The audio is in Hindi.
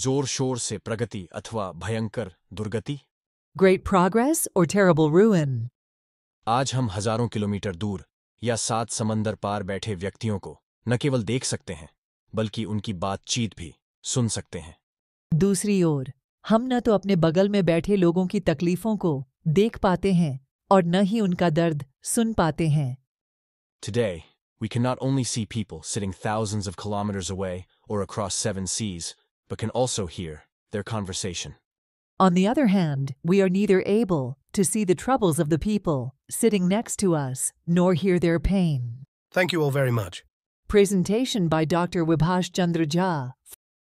जोर शोर से प्रगति अथवा भयंकर दुर्गति ग्रेट प्रोग्रेस और टेरेबल रूइन आज हम हजारों किलोमीटर दूर या सात समंदर पार बैठे व्यक्तियों को न केवल देख सकते हैं बल्कि उनकी बातचीत भी सुन सकते हैं दूसरी ओर हम न तो अपने बगल में बैठे लोगों की तकलीफों को देख पाते हैं और न ही उनका दर्द सुन पाते हैं today we can not only see people sitting thousands of kilometres away और across seven seas but can also hear their conversation. On the other hand, we are neither able to see the troubles of the people sitting next to us nor hear their pain. Thank you all very much. Presentation by Dr. Wibhash Chandraja.